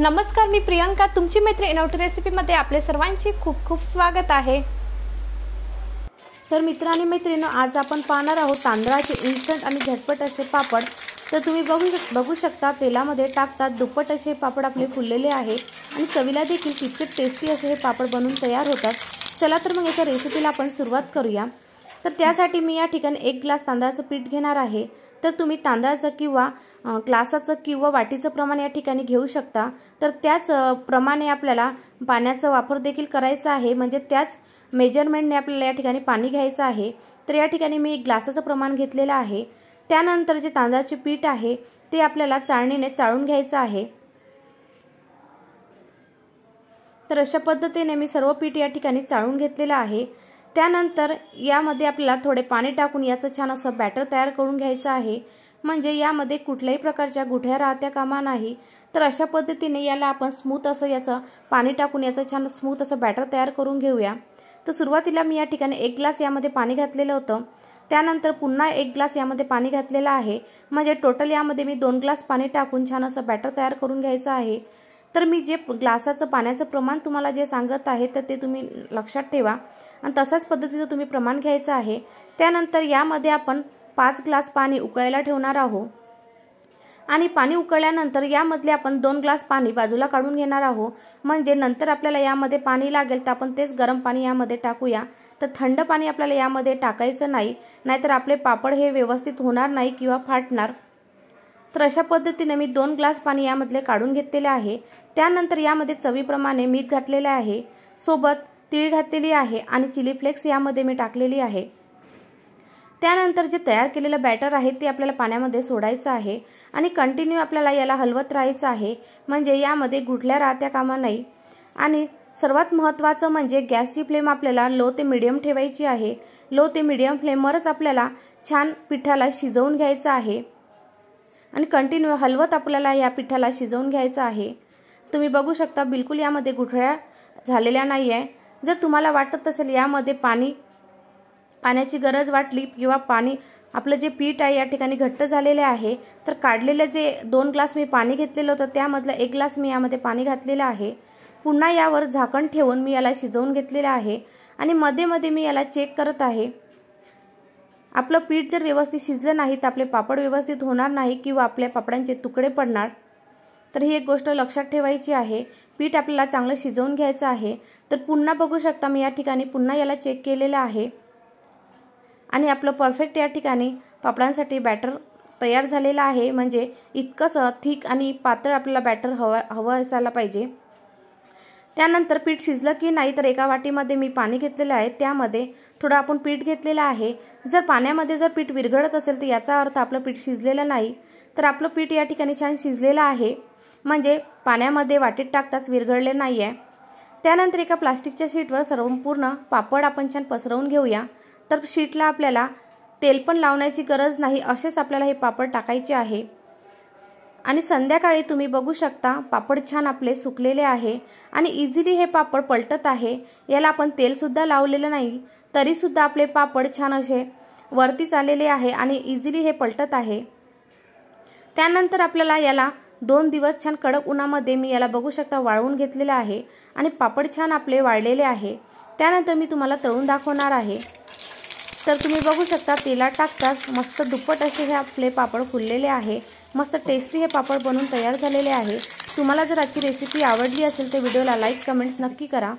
नमस्कार मी प्रियंका तुमची मैत्री इनआउट रेसिपीमध्ये आपले सर्वांचे खूप खूप स्वागत आहे तर मित्रांनी आणि मैत्रिणी आज आपण पाहणार आहोत तांदळाचे इन्स्टंट आणि झटपट असे पापड तर तुम्ही बघू बघू शकता तेलामध्ये टाकतात दुप्पट असे पापड आपले फुललेले आहे आणि चवीला देखील तितके टेस्टी असे हे पापड बनवून तयार होतात चला तर मग याच्या रेसिपीला आपण सुरुवात करूया तर त्यासाठी मी या ठिकाणी एक ग्लास तांदळाचं पीठ घेणार आहे तर तुम्ही तांदळाचं किंवा ग्लासाचं किंवा वाटीचं प्रमाण या ठिकाणी घेऊ शकता तर त्याच प्रमाणे आपल्याला पाण्याचा वापर देखील करायचा आहे म्हणजे त्याच मेजरमेंटने आपल्याला या ठिकाणी पाणी घ्यायचं आहे तर या ठिकाणी मी एक ग्लासाचं प्रमाण घेतलेलं आहे त्यानंतर जे तांदळाचे पीठ आहे ते आपल्याला चाळणीने चाळून घ्यायचं आहे तर अशा पद्धतीने मी सर्व पीठ या ठिकाणी चाळून घेतलेलं आहे त्यानंतर यामध्ये आपल्याला थोडे पाणी टाकून याचं छान असं बॅटर तयार करून घ्यायचं आहे म्हणजे यामध्ये कुठल्याही प्रकारच्या गुठ्या राहत्या कामा नाही तर अशा पद्धतीने याला आपण स्मूथ असं याचं पाणी टाकून याचं छान स्मूथ असं बॅटर तयार करून घेऊया तर सुरुवातीला मी या ठिकाणी एक ग्लास यामध्ये पाणी घातलेलं होतं त्यानंतर पुन्हा एक ग्लास यामध्ये पाणी घातलेलं आहे म्हणजे टोटल यामध्ये मी दोन ग्लास पाणी टाकून छान असं बॅटर तयार करून घ्यायचं आहे तर मी जे ग्लासाचं पाण्याचं प्रमाण तुम्हाला जे सांगत आहे तर ते तुम्ही लक्षात ठेवा आणि तशाच पद्धतीचं तुम्ही प्रमाण घ्यायचं आहे त्यानंतर यामध्ये आपण पाच ग्लास पाणी उकळायला ठेवणार आहोत आणि पाणी उकळल्यानंतर यामधले आपण दोन ग्लास पाणी बाजूला काढून घेणार आहोत म्हणजे नंतर आपल्याला यामध्ये पाणी लागेल तर आपण तेच गरम पाणी यामध्ये टाकूया तर थंड पाणी आपल्याला यामध्ये टाकायचं नाही नाहीतर आपले पापड हे व्यवस्थित होणार नाही किंवा फाटणार तर अशा पद्धतीने मी दोन ग्लास पाणी यामधले काढून घेतलेले आहे त्यानंतर यामध्ये चवीप्रमाणे मीठ घातलेले आहे सोबत तीळ घातलेली आहे आणि चिली फ्लेक्स यामध्ये मी टाकलेली आहे त्यानंतर जे तयार केलेलं बॅटर आहे ते आपल्याला पाण्यामध्ये सोडायचं आहे आणि कंटिन्यू आपल्याला याला हलवत राहायचं आहे म्हणजे यामध्ये गुठल्या राहत्या कामा नाही आणि सर्वात महत्त्वाचं म्हणजे गॅसची फ्लेम आपल्याला लो ते मिडियम ठेवायची आहे लो ते मिडियम फ्लेमवरच आपल्याला छान पिठाला शिजवून घ्यायचं आहे आणि कंटिन्यू हलवत आपल्याला या पिठाला शिजवून घ्यायचं आहे तुम्ही बघू शकता बिलकुल यामध्ये गुठळ्या झालेल्या नाही आहे जर तुम्हाला वाटत असेल यामध्ये पाणी पाण्याची गरज वाटली किंवा पाणी आपलं जे पीठ आहे या ठिकाणी घट्ट झालेले आहे तर काढलेलं जे दोन ग्लास मी पाणी घेतलेलं होतं त्यामधलं एक ग्लास मी यामध्ये पाणी घातलेलं आहे पुन्हा यावर झाकण ठेवून मी याला शिजवून घेतलेलं आहे आणि मध्ये मध्ये मी याला चेक करत आहे आपलं पीठ जर व्यवस्थित शिजलं नाही तर आपले पापड व्यवस्थित होणार नाही किंवा आपल्या पापडांचे तुकडे पडणार तर ही एक गोष्ट लक्षात ठेवायची आहे पीठ आपल्याला चांगलं शिजवून घ्यायचं आहे तर पुन्हा बघू शकता मी या ठिकाणी पुन्हा याला चेक केलेलं आहे आणि आपलं परफेक्ट या ठिकाणी पापडांसाठी बॅटर तयार झालेलं आहे म्हणजे इतकंच थिक आणि पातळ आपल्याला बॅटर हवा हवं असायला पाहिजे त्यानंतर पीठ शिजलं की नाही तर एका वाटीमध्ये मी पाणी घेतलेलं आहे त्यामध्ये थोडं आपण पीठ घेतलेलं आहे जर पाण्यामध्ये जर पीठ विरघळत असेल तर याचा अर्थ आपलं पीठ शिजलेलं नाही तर आपलं पीठ या ठिकाणी छान शिजलेलं आहे म्हणजे पाण्यामध्ये वाटीत टाकताच विरघळले नाही आहे त्यानंतर एका प्लास्टिकच्या शीटवर सर्वपूर्ण पापड आपण छान पसरवून घेऊया तर शीटला आपल्याला तेल पण लावण्याची गरज नाही असेच आपल्याला हे पापड टाकायचे आहे आणि संध्याकाळी तुम्ही बघू शकता पापड छान आपले सुकलेले आहे आणि इझिली हे पापड पलटत आहे याला आपण तेलसुद्धा लावलेलं नाही तरीसुद्धा आपले पापड छान असे वरती चाललेले आहे आणि इझिली हे पलटत आहे त्यानंतर आपल्याला याला दोन दिवस छान कडक उन्हामध्ये मी याला बघू शकता वाळवून घेतलेलं आहे आणि पापड छान आपले वाळलेले आहे त्यानंतर मी तुम्हाला तळून दाखवणार आहे तर तुम्ही बघू शकता तेलात टाकताच मस्त दुप्पट असे हे आपले पापड फुललेले आहे मस्त टेस्टी हे पापड बनून तयार झालेले आहे तुम्हाला जर आजची रेसिपी आवडली असेल तर व्हिडिओला लाईक कमेंट्स नक्की करा